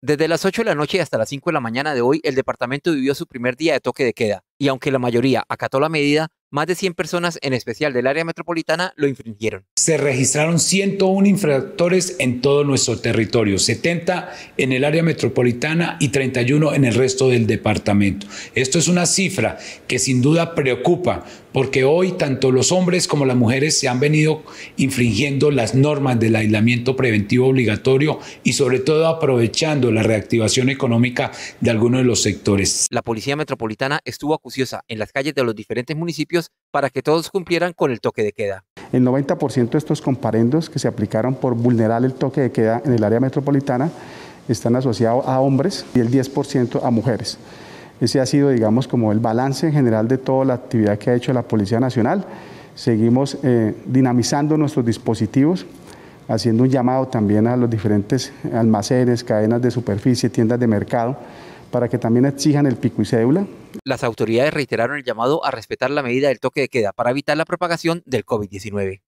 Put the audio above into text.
Desde las 8 de la noche hasta las 5 de la mañana de hoy, el departamento vivió su primer día de toque de queda y aunque la mayoría acató la medida, más de 100 personas, en especial del área metropolitana, lo infringieron. Se registraron 101 infractores en todo nuestro territorio, 70 en el área metropolitana y 31 en el resto del departamento. Esto es una cifra que sin duda preocupa porque hoy tanto los hombres como las mujeres se han venido infringiendo las normas del aislamiento preventivo obligatorio y sobre todo aprovechando la reactivación económica de algunos de los sectores. La Policía Metropolitana estuvo acuciosa en las calles de los diferentes municipios para que todos cumplieran con el toque de queda. El 90% de estos comparendos que se aplicaron por vulnerar el toque de queda en el área metropolitana están asociados a hombres y el 10% a mujeres. Ese ha sido, digamos, como el balance en general de toda la actividad que ha hecho la Policía Nacional. Seguimos eh, dinamizando nuestros dispositivos, haciendo un llamado también a los diferentes almacenes, cadenas de superficie, tiendas de mercado para que también exijan el pico y cédula. Las autoridades reiteraron el llamado a respetar la medida del toque de queda para evitar la propagación del COVID-19.